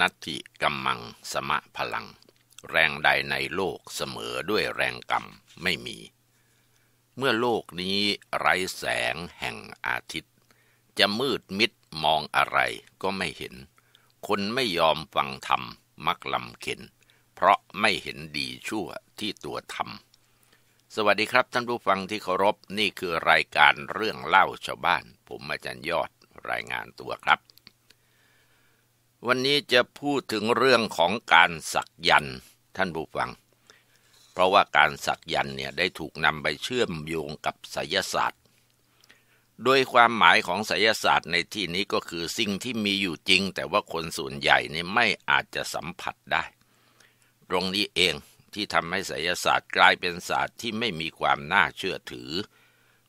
นัตติกัมมังสมะพลัง แรงใดในโลกเสมอด้วยแรงกรรม ไม่มี เมื่อโลกนี้ไร้แสงแห่งอาทิตย์ จะมืดมิดมองอะไรก็ไม่เห็น คนไม่ยอมฟังธรรม มักลำเข็น เพราะไม่เห็นดีชั่วที่ตัวธรรม สวัสดีครับท่านผู้ฟังที่เคารพนี่คือรายการเรื่องเล่าชาวบ้าน ผมอาจารย์ยอดรายงานตัวครับวันนี้จะพูดถึงเรื่องของการสักยันท่านผู้ฟัง เพราะว่าการสักยันเนี่ยได้ถูกนำไปเชื่อมโยงกับไสยศาสตร์ โดยความหมายของไสยศาสตร์ในที่นี้ก็คือสิ่งที่มีอยู่จริง แต่ว่าคนส่วนใหญ่นี่ไม่อาจจะสัมผัสได้ ตรงนี้เองที่ทำให้ไสยศาสตร์กลายเป็นศาสตร์ที่ไม่มีความน่าเชื่อถือ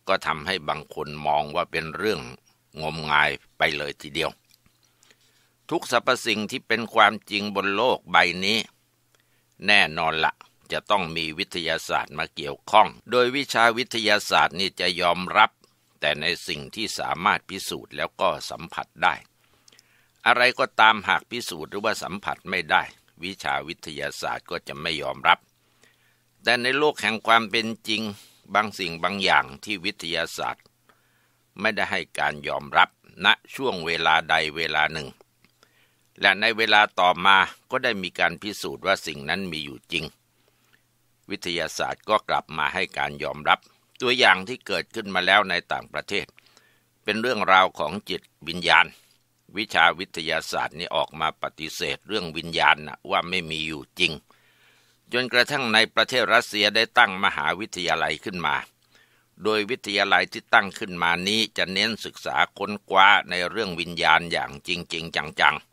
ก็ทำให้บางคนมองว่าเป็นเรื่องงมงายไปเลยทีเดียวทุกสรรพสิ่งที่เป็นความจริงบนโลกใบนี้ แน่นอนละจะต้องมีวิทยาศาสตร์มาเกี่ยวข้อง โดยวิชาวิทยาศาสตร์นี่จะยอมรับ แต่ในสิ่งที่สามารถพิสูจน์แล้วก็สัมผัสได้ อะไรก็ตามหากพิสูจน์หรือว่าสัมผัสไม่ได้ วิชาวิทยาศาสตร์ก็จะไม่ยอมรับ แต่ในโลกแห่งความเป็นจริง บางสิ่งบางอย่างที่วิทยาศาสตร์ ไม่ได้ให้การยอมรับณนะช่วงเวลาใดเวลาหนึ่งและในเวลาต่อมาก็ได้มีการพิสูจน์ว่าสิ่งนั้นมีอยู่จริง วิทยาศาสตร์ก็กลับมาให้การยอมรับตัวอย่างที่เกิดขึ้นมาแล้วในต่างประเทศ เป็นเรื่องราวของจิตวิญญาณ วิชาวิทยาศาสตร์นี่ออกมาปฏิเสธเรื่องวิญญาณนะว่าไม่มีอยู่จริง จนกระทั่งในประเทศรัสเซียได้ตั้งมหาวิทยาลัยขึ้นมา โดยวิทยาลัยที่ตั้งขึ้นมานี้จะเน้นศึกษาค้นคว้าในเรื่องวิญญาณอย่างจริงจริงจังๆ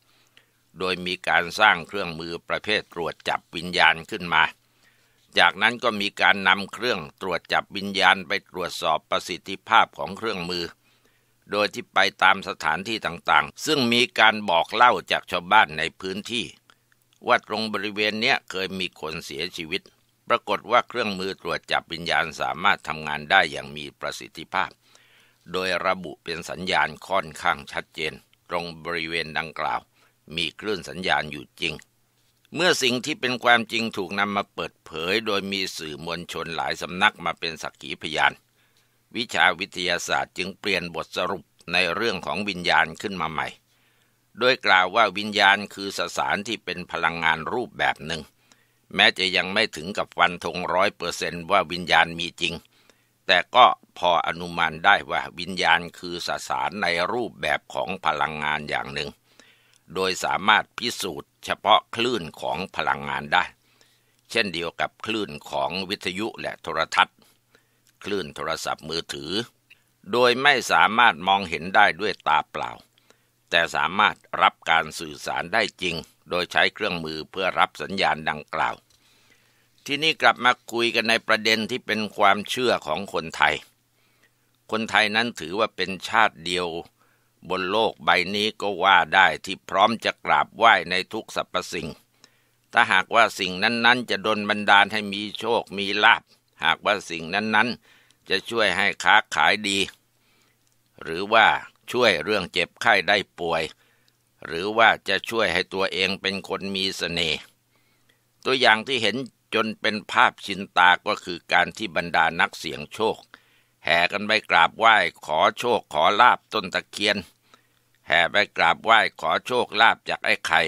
โดยมีการสร้างเครื่องมือประเภทตรวจจับวิญญาณขึ้นมา จากนั้นก็มีการนำเครื่องตรวจจับวิญญาณไปตรวจสอบประสิทธิภาพของเครื่องมือ โดยที่ไปตามสถานที่ต่างๆ ซึ่งมีการบอกเล่าจากชาวบ้านในพื้นที่ ว่าตรงบริเวณเนี้ยเคยมีคนเสียชีวิต ปรากฏว่าเครื่องมือตรวจจับวิญญาณสามารถทำงานได้อย่างมีประสิทธิภาพ โดยระบุเป็นสัญญาณค่อนข้างชัดเจน ตรงบริเวณดังกล่าวมีคลื่นสัญญาณอยู่จริง เมื่อสิ่งที่เป็นความจริงถูกนำมาเปิดเผยโดยมีสื่อมวลชนหลายสำนักมาเป็นสักขีพยาน วิชาวิทยาศาสตร์จึงเปลี่ยนบทสรุปในเรื่องของวิญญาณขึ้นมาใหม่ โดยกล่าวว่าวิญญาณคือสสารที่เป็นพลังงานรูปแบบหนึ่ง แม้จะยังไม่ถึงกับฟันธงร้อยเปอร์เซนว่าวิญญาณมีจริง แต่ก็พออนุมานได้ว่าวิญญาณคือสสารในรูปแบบของพลังงานอย่างหนึ่งโดยสามารถพิสูจน์เฉพาะคลื่นของพลังงานได้ เช่นเดียวกับคลื่นของวิทยุและโทรทัศน์ คลื่นโทรศัพท์มือถือ โดยไม่สามารถมองเห็นได้ด้วยตาเปล่า แต่สามารถรับการสื่อสารได้จริง โดยใช้เครื่องมือเพื่อรับสัญญาณดังกล่าว ที่นี่กลับมาคุยกันในประเด็นที่เป็นความเชื่อของคนไทย คนไทยนั้นถือว่าเป็นชาติเดียวบนโลกใบนี้ก็ว่าได้ที่พร้อมจะกราบไหว้ในทุกสรรพสิ่ง ถ้าหากว่าสิ่งนั้นๆ จะดนบันดาล ให้มีโชคมีลาภ หากว่าสิ่งนั้นๆ จะช่วยให้ค้าขายดี หรือว่าช่วยเรื่องเจ็บไข้ได้ป่วย หรือว่าจะช่วยให้ตัวเองเป็นคนมีสเสน่ห์ ตัวอย่างที่เห็นจนเป็นภาพชินตาก็คือการที่บรรดานักเสี่ยงโชคแห่กันไปกราบไหว้ขอโชคขอลาบต้นตะเคียน แห่ไปกราบไหว้ขอโชคลาบจากไอ้ไข่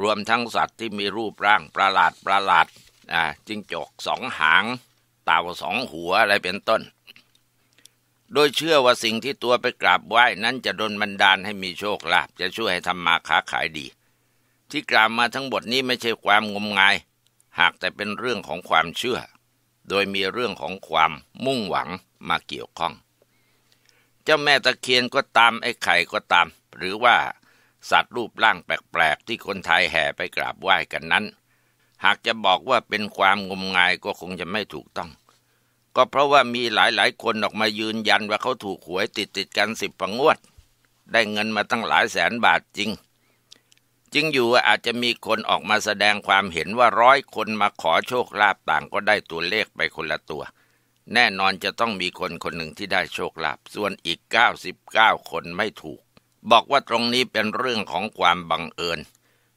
รวมทั้งสัตว์ที่มีรูปร่างประหลาดประหลาดอ่าจิงจกสองหางเต่าสองหัวอะไรเป็นต้น โดยเชื่อว่าสิ่งที่ตัวไปกราบไหว้ นั้นจะดลบันดาลให้มีโชคลาภจะช่วยให้ทำมาค้าขายดี ที่กล่าวมาทั้งหมดนี้ไม่ใช่ความงมงาย หากแต่เป็นเรื่องของความเชื่อโดยมีเรื่องของความมุ่งหวังมาเกี่ยวข้อง เจ้าแม่ตะเคียนก็ตามไอ้ไข่ก็ตาม หรือว่าสัตว์รูปร่างแปลกๆ ที่คนไทยแห่ไปกราบไหว้กันนั้น หากจะบอกว่าเป็นความงมงายก็คงจะไม่ถูกต้อง ก็เพราะว่ามีหลายๆคนออกมายืนยันว่าเขาถูกหวยติดติดกันสิบประงวด ได้เงินมาตั้งหลายแสนบาทจริงจึงอยู่อาจจะมีคนออกมาแสดงความเห็นว่าร้อยคนมาขอโชคลาภต่างก็ได้ตัวเลขไปคนละตัว แน่นอนจะต้องมีคนคนหนึ่งที่ได้โชคลาภส่วนอีก 99 คนไม่ถูก บอกว่าตรงนี้เป็นเรื่องของความบังเอิญ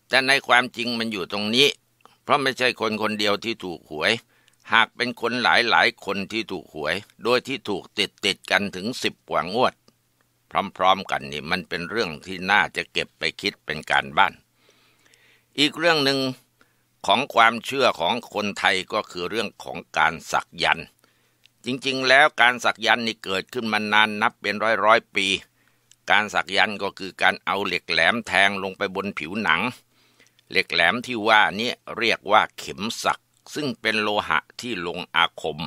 แต่ในความจริงมันอยู่ตรงนี้ เพราะไม่ใช่คนคนเดียวที่ถูกหวย หากเป็นคนหลายหลายคนที่ถูกหวย โดยที่ถูกติดติดกันถึงสิบกว่างวด พร้อมๆกันนี่มันเป็นเรื่องที่น่าจะเก็บไปคิดเป็นการบ้านอีกเรื่องหนึ่งของความเชื่อของคนไทยก็คือเรื่องของการสักยัน จริงๆแล้วการสักยันนี่เกิดขึ้นมานานนับเป็นร้อยร้อยปี การสักยันก็คือการเอาเหล็กแหลมแทงลงไปบนผิวหนัง เหล็กแหลมที่ว่านี้เรียกว่าเข็มสัก ซึ่งเป็นโลหะที่ลงอาคม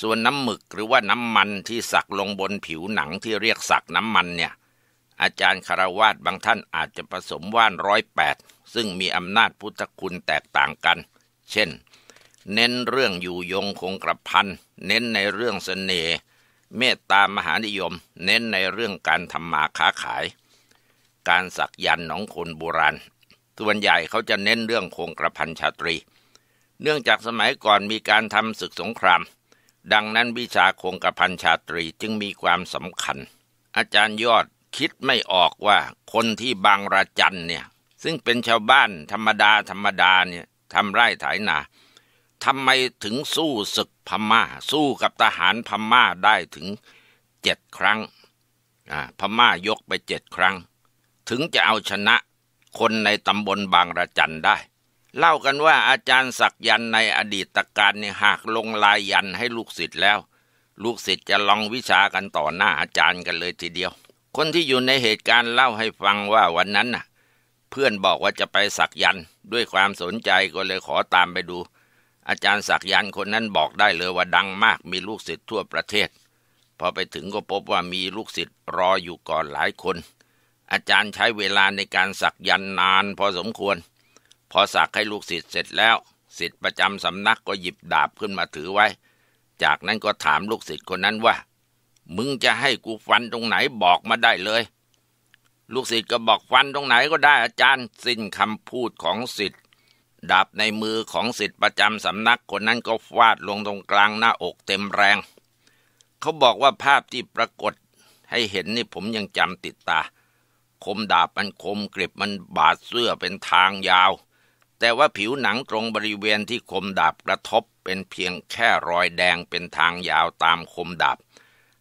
ส่วนน้ำหมึกหรือว่าน้ำมันที่สักลงบนผิวหนังที่เรียกสักน้ำมันเนี่ย อาจารย์คารวาสบางท่านอาจจะผสมว่านร้อยแปดซึ่งมีอำนาจพุทธคุณแตกต่างกัน เช่น เน้นเรื่องอยู่ยงคงกระพัน เน้นในเรื่องสเสน่ห์เมตตามหานิยม เน้นในเรื่องการทำมาค้าขาย การสักยันต์ของคนโบราณ ส่วนใหญ่เขาจะเน้นเรื่องคงกระพันชาตรี เนื่องจากสมัยก่อนมีการทำศึกสงคราม ดังนั้นวิชาคงกระพันชาตรีจึงมีความสำคัญ อาจารย์ยอดคิดไม่ออกว่าคนที่บางระจันเนี่ยซึ่งเป็นชาวบ้านธรรมดาธรรมดาเนี่ยทำไร่ไถนาทำไมถึงสู้ศึกพม่า สู้กับทหารพม่าได้ถึงเจ็ดครั้งพม่ายกไปเจ็ดครั้ง ถึงจะเอาชนะคนในตำบลบางระจันได้ เล่ากันว่าอาจารย์ศักยันในอดีตการเนี่ยหากลงลายยันให้ลูกศิษย์แล้ว ลูกศิษย์จะลองวิชากันต่อหน้าอาจารย์กันเลยทีเดียว คนที่อยู่ในเหตุการณ์เล่าให้ฟังว่าวันนั้นน่ะเพื่อนบอกว่าจะไปสักยันด้วยความสนใจก็เลยขอตามไปดู อาจารย์สักยันคนนั้นบอกได้เลยว่าดังมากมีลูกศิษย์ทั่วประเทศ พอไปถึงก็พบว่ามีลูกศิษย์รออยู่ก่อนหลายคน อาจารย์ใช้เวลาในการสักยันนาน พอสมควร พอสักให้ลูกศิษย์เสร็จแล้วศิษย์ประจำสำนักก็หยิบดาบขึ้นมาถือไว้ จากนั้นก็ถามลูกศิษย์คนนั้นว่า มึงจะให้กูฟันตรงไหนบอกมาได้เลยลูกศิษย์ก็บอกฟันตรงไหนก็ได้อาจารย์สิ้นคำพูดของศิษย์ ดาบในมือของศิษย์ประจำสำนัก คนนั้นก็ฟาดลงตรงกลางหน้าอกเต็มแรง เขาบอกว่าภาพที่ปรากฏให้เห็นนี่ผมยังจำติดตา คมดาบมันคมกริบมันบาดเสื้อเป็นทางยาว แต่ว่าผิวหนังตรงบริเวณที่คมดาบกระทบเป็นเพียงแค่รอยแดงเป็นทางยาวตามคมดาบ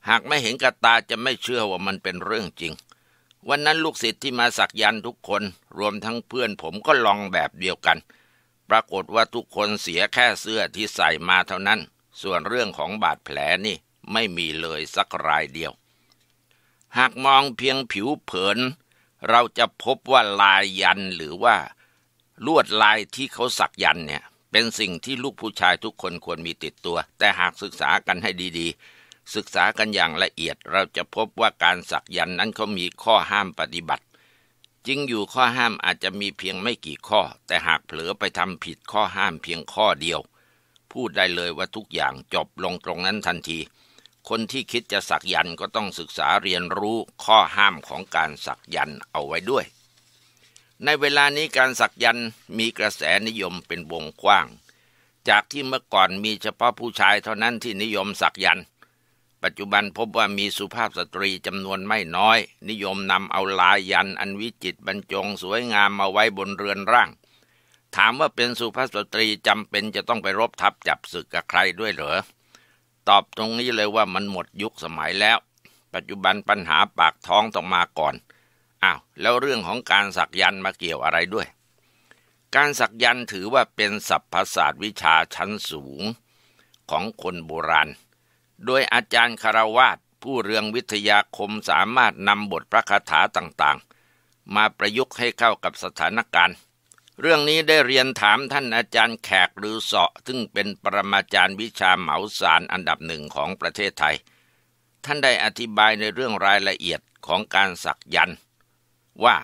หากไม่เห็นกระตาจะไม่เชื่อว่ามันเป็นเรื่องจริงวันนั้นลูกศิษย์ที่มาสักยันทุกคน รวมทั้งเพื่อนผมก็ลองแบบเดียวกัน ปรากฏว่าทุกคนเสียแค่เสื้อที่ใส่มาเท่านั้น ส่วนเรื่องของบาดแผลนี่ ไม่มีเลยสักรายเดียว หากมองเพียงผิวเผิน เราจะพบว่าลายยันหรือว่า ลวดลายที่เขาสักยันเนี่ย เป็นสิ่งที่ลูกผู้ชายทุกคนควรมีติดตัว แต่หากศึกษากันให้ดี ๆศึกษากันอย่างละเอียดเราจะพบว่าการสักยันนั้นเขา มีข้อห้ามปฏิบัติจริงอยู่ข้อห้ามอาจจะมีเพียงไม่กี่ข้อ แต่หากเผลอไปทำผิดข้อห้ามเพียงข้อเดียว พูดได้เลยว่าทุกอย่างจบลงตรงนั้นทันที คนที่คิดจะสักยันก็ต้องศึกษาเรียนรู้ข้อห้ามของการสักยันเอาไว้ด้วย ในเวลานี้การสักยันมีกระแสนิยมเป็นวงกว้าง จากที่เมื่อก่อนมีเฉพาะผู้ชาย เท่านั้นที่นิยมสักยันต์ปัจจุบันพบว่ามีสุภาพสตรีจำนวนไม่น้อย นิยมนำเอาลายยันอันวิจิตบรรจงสวยงามมาไว้บนเรือนร่าง ถามว่าเป็นสุภาพสตรีจำเป็นจะต้องไปรบทับจับศึกกับใครด้วยเหรอตอบตรงนี้เลยว่ามันหมดยุคสมัยแล้ว ปัจจุบันปัญหาปากท้องต้องมาก่อนอ้าวแล้วเรื่องของการสักยันมาเกี่ยวอะไรด้วย การสักยันถือว่าเป็นศัพท์ศาสตร์วิชาชั้นสูงของคนโบราณโดยอาจารย์คารวาสผู้เรืองวิทยาคมสามารถนำบทพระคาถาต่างๆ มาประยุกต์ให้เข้ากับสถานการณ์ เรื่องนี้ได้เรียนถามท่านอาจารย์แขกหรือเสาะซึ่งเป็นปรมาจารย์วิชาเหมาสารอันดับหนึ่งของประเทศไทย ท่านได้อธิบายในเรื่องรายละเอียดของการสักยันว่า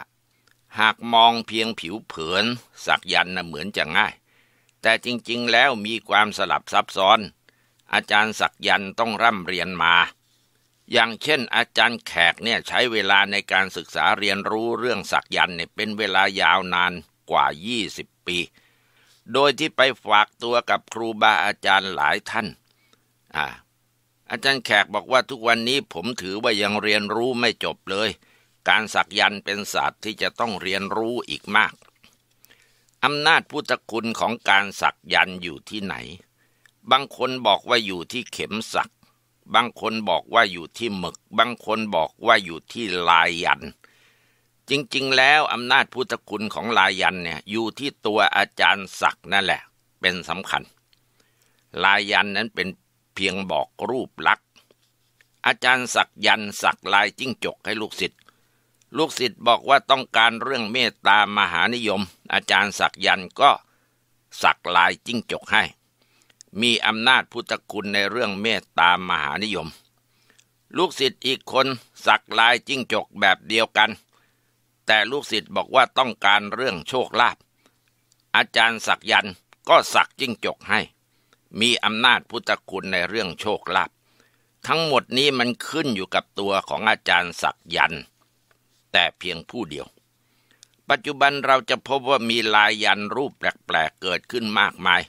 หากมองเพียงผิวเผินสักยันนะเหมือนจะง่าย แต่จริงๆ แล้วมีความสลับซับซ้อนอาจารย์ศักยันต้องร่ำเรียนมา อย่างเช่นอาจารย์แขกเนี่ยใช้เวลาในการศึกษาเรียนรู้เรื่องศักยันต์เนี่ยเป็นเวลายาวนานกว่า 20 ปี โดยที่ไปฝากตัวกับครูบาอาจารย์หลายท่าน อ่าอาจารย์แขกบอกว่าทุกวันนี้ผมถือว่ายังเรียนรู้ไม่จบเลย การสักยันต์เป็นศาสตร์ที่จะต้องเรียนรู้อีกมาก อำนาจพุทธคุณของการสักยันต์อยู่ที่ไหนบางคนบอกว่าอยู่ที่เข็มสัก บางคนบอกว่าอยู่ที่หมึก บางคนบอกว่าอยู่ที่ลายยัน จริงๆ แล้วอำนาจพุทธคุณของลายยันเนี่ยอยู่ที่ตัวอาจารย์ศักนั่นแหละ เป็นสำคัญ ลายยันนั้นเป็นเพียงบอกรูปลักษณ์ อาจารย์ศักยันศักลายจิ้งจกให้ลูกศิษย์ ลูกศิษย์บอกว่าต้องการเรื่องเมตตามหานิยม อาจารย์ศักยันก็สักลายจิ้งจกให้มีอำนาจพุทธคุณในเรื่องเมตตามมหานิยม ลูกศิษย์อีกคนสักลายจิ้งจกแบบเดียวกัน แต่ลูกศิษย์บอกว่าต้องการเรื่องโชคลาภอาจารย์สักยันก็สักจิ้งจกให้ มีอำนาจพุทธคุณในเรื่องโชคลาภทั้งหมดนี้มันขึ้นอยู่กับตัวของอาจารย์สักยัน แต่เพียงผู้เดียวปัจจุบันเราจะพบว่ามีลายยันรูปแปลกๆเกิดขึ้นมากมาย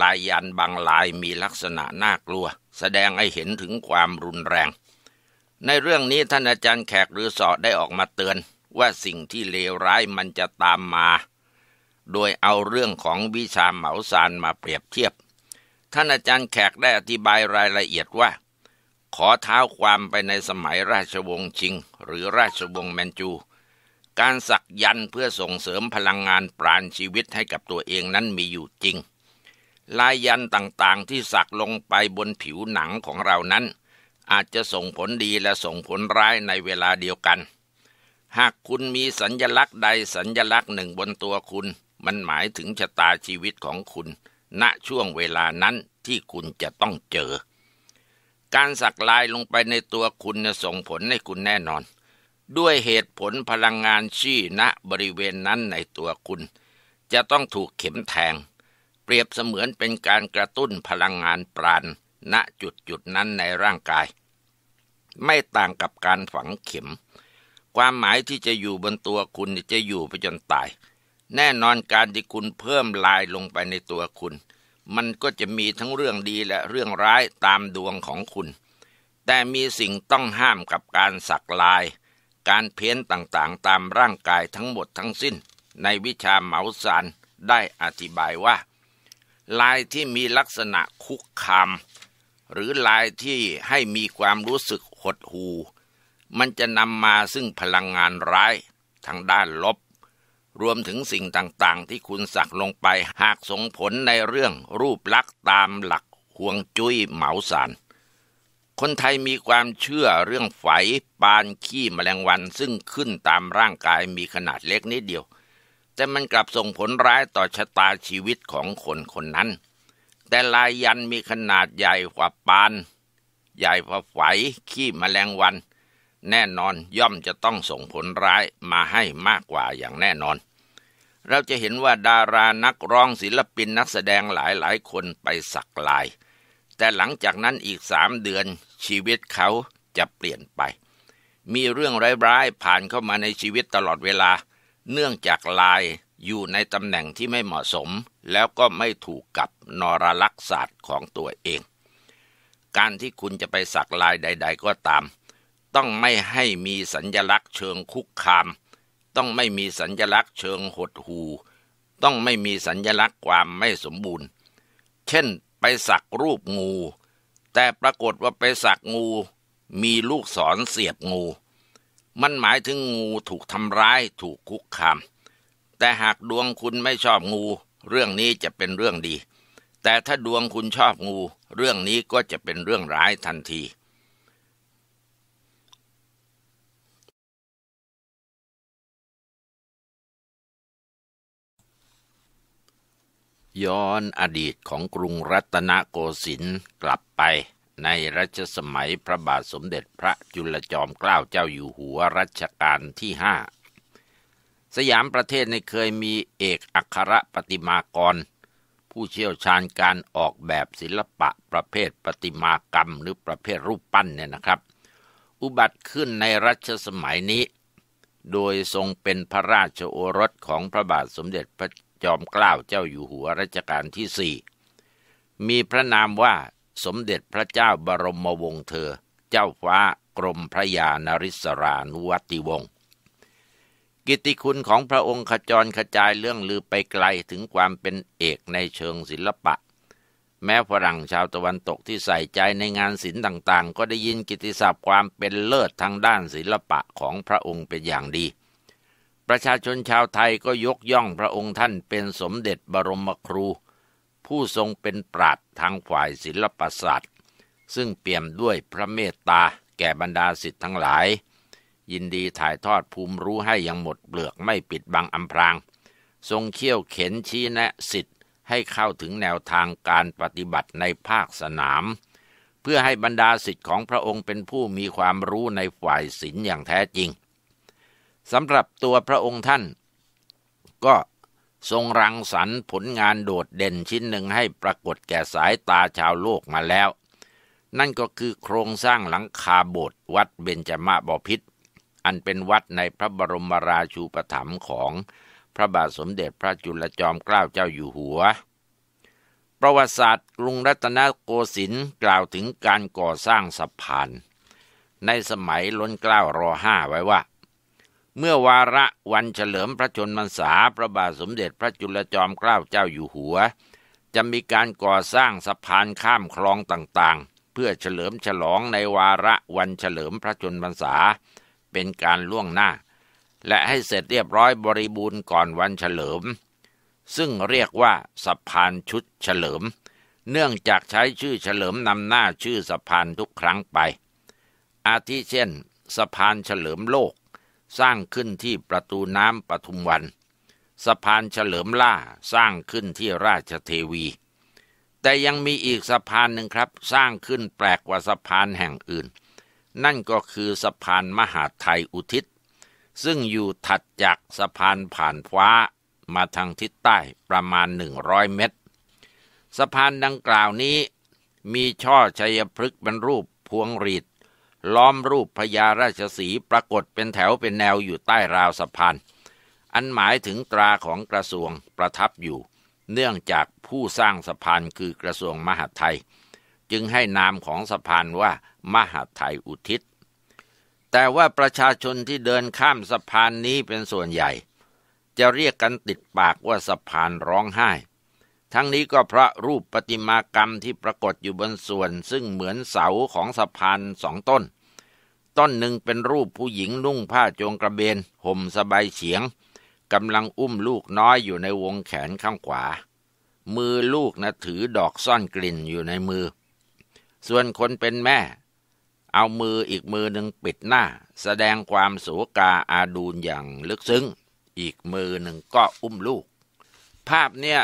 ลายยันบางลายมีลักษณะน่ากลัว แสดงให้เห็นถึงความรุนแรง ในเรื่องนี้ท่านอาจารย์แขกหรือสอดได้ออกมาเตือนว่าสิ่งที่เลวร้ายมันจะตามมา โดยเอาเรื่องของวิชาเหมาซานมาเปรียบเทียบ ท่านอาจารย์แขกได้อธิบายรายละเอียดว่า ขอเท้าความไปในสมัยราชวงศ์ชิงหรือราชวงศ์แมนจู การสักยันเพื่อส่งเสริมพลังงานปราณชีวิตให้กับตัวเองนั้นมีอยู่จริงลายยันต่างๆที่สักลงไปบนผิวหนังของเรานั้น อาจจะส่งผลดีและส่งผลร้ายในเวลาเดียวกัน หากคุณมีสัญญลักษณ์ใดสัญญลักษณ์หนึ่งบนตัวคุณ มันหมายถึงชะตาชีวิตของคุณ ณช่วงเวลานั้นที่คุณจะต้องเจอ การสักลายลงไปในตัวคุณจะส่งผลให้คุณแน่นอน ด้วยเหตุผลพลังงานชี้ณบริเวณนั้นในตัวคุณ จะต้องถูกเข็มแทงเปรียบเสมือนเป็นการกระตุ้นพลังงานปราณณจุดจุดนั้นในร่างกาย ไม่ต่างกับการฝังเข็ม ความหมายที่จะอยู่บนตัวคุณจะอยู่ไปจนตาย แน่นอนการที่คุณเพิ่มลายลงไปในตัวคุณ มันก็จะมีทั้งเรื่องดีและเรื่องร้ายตามดวงของคุณ แต่มีสิ่งต้องห้ามกับการสักลาย การเพ้นต่างๆ ตามร่างกายทั้งหมดทั้งสิ้น ในวิชาเหมาสานได้อธิบายว่าลายที่มีลักษณะคุกคามหรือลายที่ให้มีความรู้สึกหดหู มันจะนำมาซึ่งพลังงานร้ายทางด้านลบ รวมถึงสิ่งต่างๆที่คุณสักลงไปหากส่งผลในเรื่องรูปลักษณ์ตามหลักห่วงจุ้ยเหมาสาร คนไทยมีความเชื่อเรื่องไฝปานขี้แมลงวันซึ่งขึ้นตามร่างกายมีขนาดเล็กนิดเดียวแต่มันกลับส่งผลร้ายต่อชะตาชีวิตของคนคนนั้น แต่ลายยันมีขนาดใหญ่กว่าปาน ใหญ่กว่าไฝขี้มแมลงวัน แน่นอนย่อมจะต้องส่งผลร้ายมาให้มากกว่าอย่างแน่นอน เราจะเห็นว่าดารานักร้องศิลปินนักแสดงหลายหลายคนไปสักลาย แต่หลังจากนั้นอีกสามเดือนชีวิตเขาจะเปลี่ยนไป มีเรื่องร้ายๆผ่านเข้ามาในชีวิตตลอดเวลาเนื่องจากลายอยู่ในตำแหน่งที่ไม่เหมาะสมแล้วก็ไม่ถูกกับนรลักษศาสตร์ของตัวเอง การที่คุณจะไปสักลายใดๆก็ตาม ต้องไม่ให้มีสัญญลักษณ์เชิงคุกคาม ต้องไม่มีสัญญลักษณ์เชิงหดหูต้องไม่มีสัญญลักษณ์ความไม่สมบูรณ์ เช่นไปสักรูปงู แต่ปรากฏว่าไปสักงู มีลูกศรเสียบงูมันหมายถึงงูถูกทำร้ายถูกคุกคาม แต่หากดวงคุณไม่ชอบงู เรื่องนี้จะเป็นเรื่องดี แต่ถ้าดวงคุณชอบงู เรื่องนี้ก็จะเป็นเรื่องร้ายทันที ย้อนอดีตของกรุงรัตนโกสินทร์กลับไปในรัชสมัยพระบาทสมเด็จพระจุลจอมเกล้าเจ้าอยู่หัวรัชกาลที่ห้าสยามประเทศในเคยมีเอกอัครปฏิมากร ผู้เชี่ยวชาญการออกแบบศิลปะประเภทปฏิมากรรมหรือประเภทรูปปั้นเนี่ยนะครับ อุบัติขึ้นในรัชสมัยนี้ โดยทรงเป็นพระราชโอรสของพระบาทสมเด็จพระจอมเกล้าเจ้าอยู่หัวรัชกาลที่สี่มีพระนามว่าสมเด็จพระเจ้าบรมวงศ์เธอ เจ้าฟ้ากรมพระยานริศรานุวัติวงศ์กิตติคุณของพระองค์ขจรขจายเรื่องลือไปไกลถึงความเป็นเอกในเชิงศิลปะ แม้ฝรั่งชาวตะวันตกที่ใส่ใจในงานศิลป์ต่างๆ ก็ได้ยินกิตติศัพท์ความเป็นเลิศทางด้านศิลปะของพระองค์เป็นอย่างดี ประชาชนชาวไทยก็ยกย่องพระองค์ท่านเป็นสมเด็จบรมครูผู้ทรงเป็นปรา์ทางฝ่ายศิลปศาสตร์ซึ่งเปี่ยมด้วยพระเมตตาแก่บรรดาสิทธิ์ทั้งหลาย ยินดีถ่ายทอดภูมิรู้ให้อย่างหมดเปลือกไม่ปิดบังอำพรางทรงเขี่ยวเข็นชี้แนะสิทธิ์ให้เข้าถึงแนวทางการปฏิบัติในภาคสนาม เพื่อให้บรรดาสิทธิ์ของพระองค์เป็นผู้มีความรู้ในฝ่ายศิล์อย่างแท้จริง สำหรับตัวพระองค์ท่านก็ทรงรังสรรค์ผลงานโดดเด่นชิ้นหนึ่งให้ปรากฏแก่สายตาชาวโลกมาแล้ว นั่นก็คือโครงสร้างหลังคาโบสถ์วัดเบญจมาบพิษอันเป็นวัดในพระบรมราชูปถัมภ์ของพระบาทสมเด็จพระจุลจอมเกล้าเจ้าอยู่หัว ประวัติศาสตร์กรุงรัตนโกสินทร์กล่าวถึงการก่อสร้างสะพาน ในสมัยล้นเกล้ารอห้าไว้ว่าเมื่อวาระวันเฉลิมพระชนมรรษาพระบาทสมเด็จพระจุลจอมเกล้าเจ้าอยู่หัวจะมีการก่อสร้างสะพานข้ามคลองต่างๆ เพื่อเฉลิมฉลองในวาระวันเฉลิมพระชนมรรษาเป็นการล่วงหน้า และให้เสร็จเรียบร้อยบริบูรณ์ก่อนวันเฉลิม ซึ่งเรียกว่าสะพานชุดเฉลิม เนื่องจากใช้ชื่อเฉลิม นำหน้าชื่อสะพานทุกครั้งไป อาทิเช่นสะพานเฉลิมโลกสร้างขึ้นที่ประตูน้ำปทุมวันสะพานเฉลิมล่าสร้างขึ้นที่ราชเทวี แต่ยังมีอีกสะพานหนึ่งครับ สร้างขึ้นแปลกกว่าสะพานแห่งอื่น นั่นก็คือสะพานมหาไทยอุทิศ ซึ่งอยู่ถัดจากสะพานผ่านฟ้ามาทางทิศใต้ประมาณ 100 เมตรสะพานดังกล่าวนี้ มีช่อชัยพฤกษ์เป็นรูป พวงรีดล้อมรูปพญาราชสีปรากฏเป็นแถวเป็นแนวอยู่ใต้ราวสะพาน อันหมายถึงตราของกระทรวงประทับอยู่ เนื่องจากผู้สร้างสะพานคือกระทรวงมหาดไทย จึงให้นามของสะพานว่ามหาดไทยอุทิศ แต่ว่าประชาชนที่เดินข้ามสะพานนี้เป็นส่วนใหญ่ จะเรียกกันติดปากว่าสะพานร้องไห้ทั้งนี้ก็พระรูปปฏิมากรรมที่ปรากฏอยู่บนส่วน ซึ่งเหมือนเสาของสะพานสองต้น ต้นหนึ่งเป็นรูปผู้หญิงนุ่งผ้าโจงกระเบน ห่มสบายเฉียงกำลังอุ้มลูกน้อยอยู่ในวงแขนข้างขวา มือลูกนะถือดอกซ่อนกลิ่นอยู่ในมือ ส่วนคนเป็นแม่ เอามืออีกมือหนึ่งปิดหน้า แสดงความโศกาอาดูนอย่างลึกซึ้ง อีกมือหนึ่งก็อุ้มลูก ภาพเนี่ย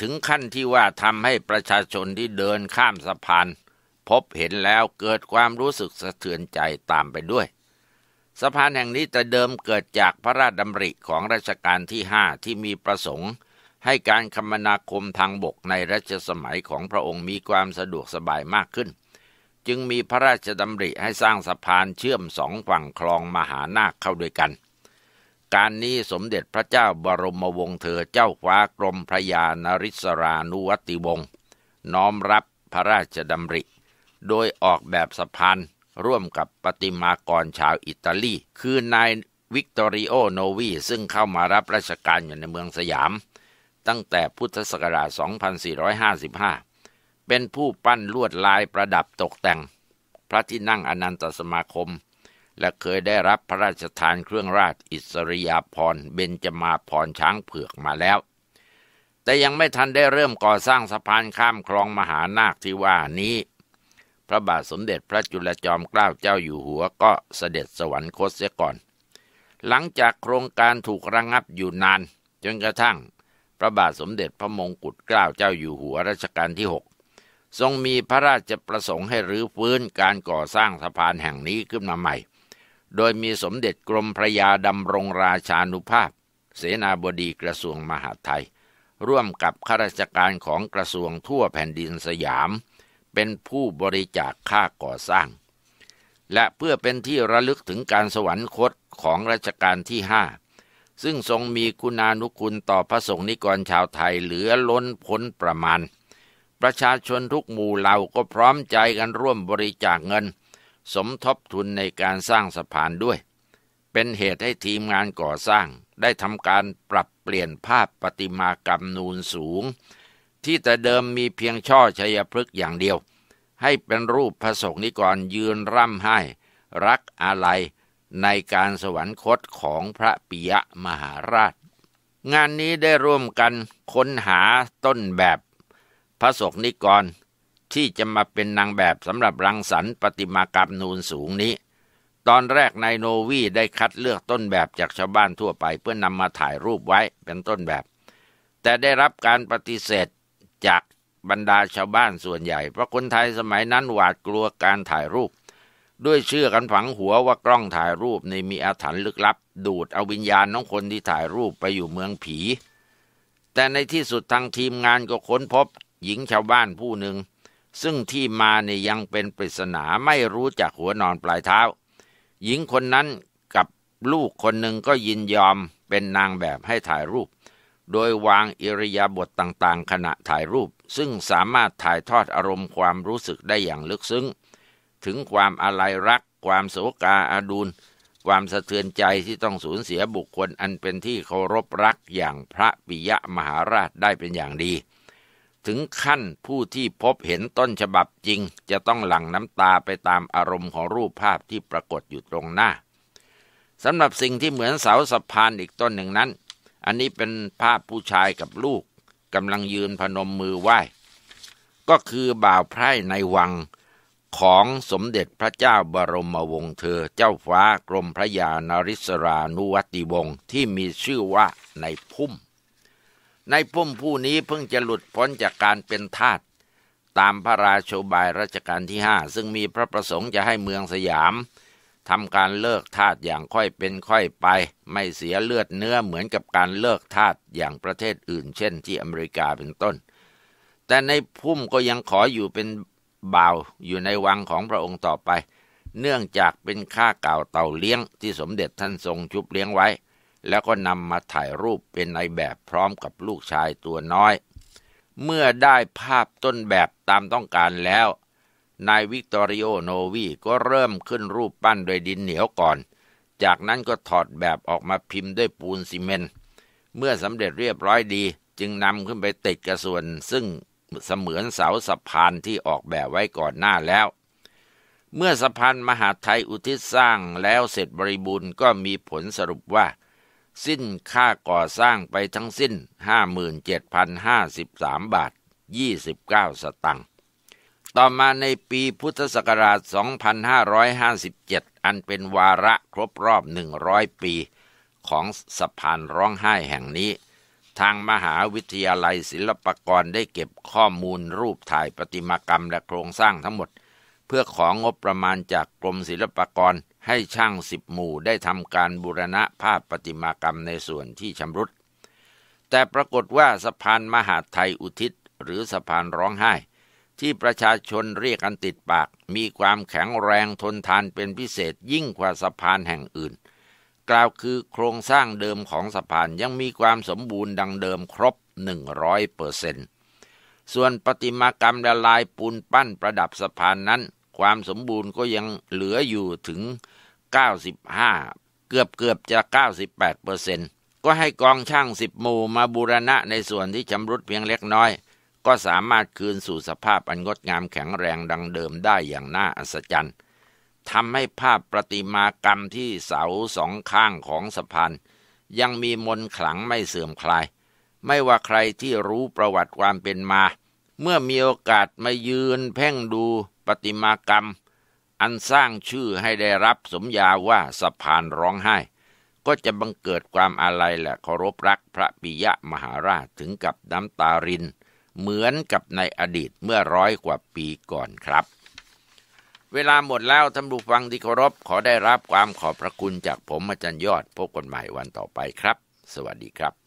ถึงขั้นที่ว่าทำให้ประชาชนที่เดินข้ามสะพาน พบเห็นแล้วเกิดความรู้สึกสะเทือนใจตามไปด้วย สะพานแห่งนี้แต่เดิมเกิดจากพระราชดำริของรัชกาลที่ห้าที่มีประสงค์ให้การคมนาคมทางบกในรัชสมัยของพระองค์มีความสะดวกสบายมากขึ้น จึงมีพระราชดำริให้สร้างสะพานเชื่อมสองฝั่งคลองมหานาคเข้าด้วยกันการนี้สมเด็จพระเจ้าบรมวงศ์เธอเจ้าฟ้ากรมพระยานริศรานุวัติวงศ์น้อมรับพระราชดำริ โดยออกแบบสะพานร่วมกับปฏิมากรชาวอิตาลี คือ นายวิกตอริโอโนวี ซึ่งเข้ามารับราชการอยู่ในเมืองสยาม ตั้งแต่พุทธศักราช 2455 เป็นผู้ปั้นลวดลายประดับตกแต่งพระที่นั่งอนันตสมาคมและเคยได้รับพระราชทานเครื่องราชอิสริยาภรณ์เบญจมาภรณ์ช้างเผือกมาแล้ว แต่ยังไม่ทันได้เริ่มก่อสร้างสะพานข้ามคลองมหานาคที่ว่านี้ พระบาทสมเด็จพระจุลจอมเกล้าเจ้าอยู่หัวก็เสด็จสวรรคตเสียก่อน หลังจากโครงการถูกระงงับอยู่นานจนกระทั่ง พระบาทสมเด็จพระมงกุฎเกล้าเจ้าอยู่หัวรัชกาลที่หกทรงมีพระราชประสงค์ให้รื้อฟื้นการก่อสร้างสะพานแห่งนี้ขึ้นมาใหม่โดยมีสมเด็จกรมพระยาดำรงราชานุภาพ เสนาบดีกระทรวงมหาดไทย ร่วมกับข้าราชการของกระทรวงทั่วแผ่นดินสยาม เป็นผู้บริจาคค่าก่อสร้าง และเพื่อเป็นที่ระลึกถึงการสวรรคตของรัชกาลที่ห้าซึ่งทรงมีคุณานุคุณต่อพระสงฆ์นิกรชาวไทยเหลือล้นพ้นประมาณ ประชาชนทุกหมู่เหล่าก็พร้อมใจกันร่วมบริจาคเงินสมทบทุนในการสร้างสะพานด้วย เป็นเหตุให้ทีมงานก่อสร้าง ได้ทำการปรับเปลี่ยนภาพปฏิมากรรมนูนสูง ที่แต่เดิมมีเพียงช่อชัยพฤกษ์อย่างเดียว ให้เป็นรูปพระสงฆ์นิกรยืนร่ำไห้ รักอาลัยในการสวรรคตของพระปิยะมหาราช งานนี้ได้ร่วมกันค้นหาต้นแบบ พระสงฆ์นิกรที่จะมาเป็นนางแบบสำหรับรังสรรค์ประติมากรรมนูนสูงนี้ ตอนแรกนายโนวีได้คัดเลือกต้นแบบจากชาวบ้านทั่วไปเพื่อนำมาถ่ายรูปไว้เป็นต้นแบบ แต่ได้รับการปฏิเสธจากบรรดาชาวบ้านส่วนใหญ่ เพราะคนไทยสมัยนั้นหวาดกลัวการถ่ายรูป ด้วยเชื่อกันฝังหัวว่ากล้องถ่ายรูปในมีอาถรรพ์ลึกลับ ดูดเอาวิญญาณน้องคนที่ถ่ายรูปไปอยู่เมืองผี แต่ในที่สุดทางทีมงานก็ค้นพบ หญิงชาวบ้านผู้หนึ่งซึ่งที่มาเนี่ยยังเป็นปริศนาไม่รู้จักหัวนอนปลายเท้า หญิงคนนั้นกับลูกคนหนึ่งก็ยินยอมเป็นนางแบบให้ถ่ายรูป โดยวางอิริยาบถต่างๆ ขณะถ่ายรูป ซึ่งสามารถถ่ายทอดอารมณ์ความรู้สึกได้อย่างลึกซึ้ง ถึงความอาลัยรักความโศกาอาดูล ความสะเทือนใจที่ต้องสูญเสียบุคคลอันเป็นที่เคารพรักอย่างพระปิยะมหาราชได้เป็นอย่างดีถึงขั้นผู้ที่พบเห็นต้นฉบับจริง จะต้องหลั่งน้ำตาไปตามอารมณ์ของรูปภาพที่ปรากฏอยู่ตรงหน้าสำหรับสิ่งที่เหมือนเสาสะพานอีกต้นหนึ่งนั้น อันนี้เป็นภาพผู้ชายกับลูกกำลังยืนพนมมือไหว้ ก็คือบ่าวไพร่ในวังของสมเด็จพระเจ้าบรมวงศ์เธอเจ้าฟ้ากรมพระยานริศรานุวัติวงศ์ที่มีชื่อว่าในพุ่มนายุ่มผู้นี้เพิ่งจะหลุดพ้นจากการเป็นทาสตามพระราชบายรัชกาลที่ห้า ซึ่งมีพระประสงค์จะให้เมืองสยามทำการเลิกทาสอย่างค่อยเป็นค่อยไปไม่เสียเลือดเนื้อเหมือนกับการเลิกทาสอย่างประเทศอื่นเช่นที่อเมริกาเป็นต้น แต่ในพุ่มก็ยังขออยู่เป็นบ่าวอยู่ในวังของพระองค์ต่อไป เนื่องจากเป็นข้าเก่าเต่าเลี้ยงที่สมเด็จท่านทรงชุบเลี้ยงไว้แล้วก็นำมาถ่ายรูปเป็นในแบบพร้อมกับลูกชายตัวน้อย เมื่อได้ภาพต้นแบบตามต้องการแล้ว นายวิกตอริโอโนวีก็เริ่มขึ้นรูปปั้นโดยดินเหนียวก่อน จากนั้นก็ถอดแบบออกมาพิมพ์ด้วยปูนซีเมนต์ เมื่อสำเร็จเรียบร้อยดี จึงนำขึ้นไปติดกับส่วน ซึ่งเสมือนเสาสะพานที่ออกแบบไว้ก่อนหน้าแล้ว เมื่อสะพานมหาไทยอุทิศสร้างแล้วเสร็จบริบูรณ์ก็มีผลสรุปว่าสิ้นค่าก่อสร้างไปทั้งสิ้น57,053 บาท 29 สตังค์ต่อมาในปีพุทธศักราช2557อันเป็นวาระครบรอบ100ปี ของสะพานร้องไห้แห่งนี้ ทางมหาวิทยาลัยศิลปากรได้เก็บข้อมูลรูปถ่ายประติมากรรมและโครงสร้างทั้งหมด เพื่อของงบประมาณจากกรมศิลปากรให้ช่างสิบหมู่ได้ทำการบูรณะภาพประติมากรรมในส่วนที่ชำรุด แต่ปรากฏว่าสะพานมหาไทยอุทิศ หรือสะพานร้องไห้ ที่ประชาชนเรียกกันติดปากมีความแข็งแรงทนทานเป็นพิเศษยิ่งกว่าสะพานแห่งอื่น กล่าวคือโครงสร้างเดิมของสะพานยังมีความสมบูรณ์ดังเดิมครบ 100%เปอร์เซ็นต์ส่วนประติมากรรมละลายปูนปั้นประดับสะพานนั้น ความสมบูรณ์ก็ยังเหลืออยู่ถึง95เกือบเกือบจะ 98เปอร์เซ็นต์ก็ให้กองช่างสิบหมู่มาบูรณะในส่วนที่ชำรุดเพียงเล็กน้อย ก็สามารถคืนสู่สภาพอันงดงามแข็งแรงดังเดิมได้อย่างน่าอัศจรรย์ ทำให้ภาพประติมากรรมที่เสาสองข้างของสะพานยังมีมนขลังไม่เสื่อมคลาย ไม่ว่าใครที่รู้ประวัติความเป็นมา เมื่อมีโอกาสมายืนเพ่งดูประติมากรรมอันสร้างชื่อให้ได้รับสมญาว่าสะพานร้องไห้ ก็จะบังเกิดความอาลัยและเคารพรักพระปิยะมหาราชถึงกับน้ำตาริน เหมือนกับในอดีตเมื่อร้อยกว่าปีก่อนครับ เวลาหมดแล้วท่านผู้ฟังที่เคารพขอได้รับความขอบพระคุณจากผมอาจารย์ยอดพบกันใหม่วันต่อไปครับ สวัสดีครับ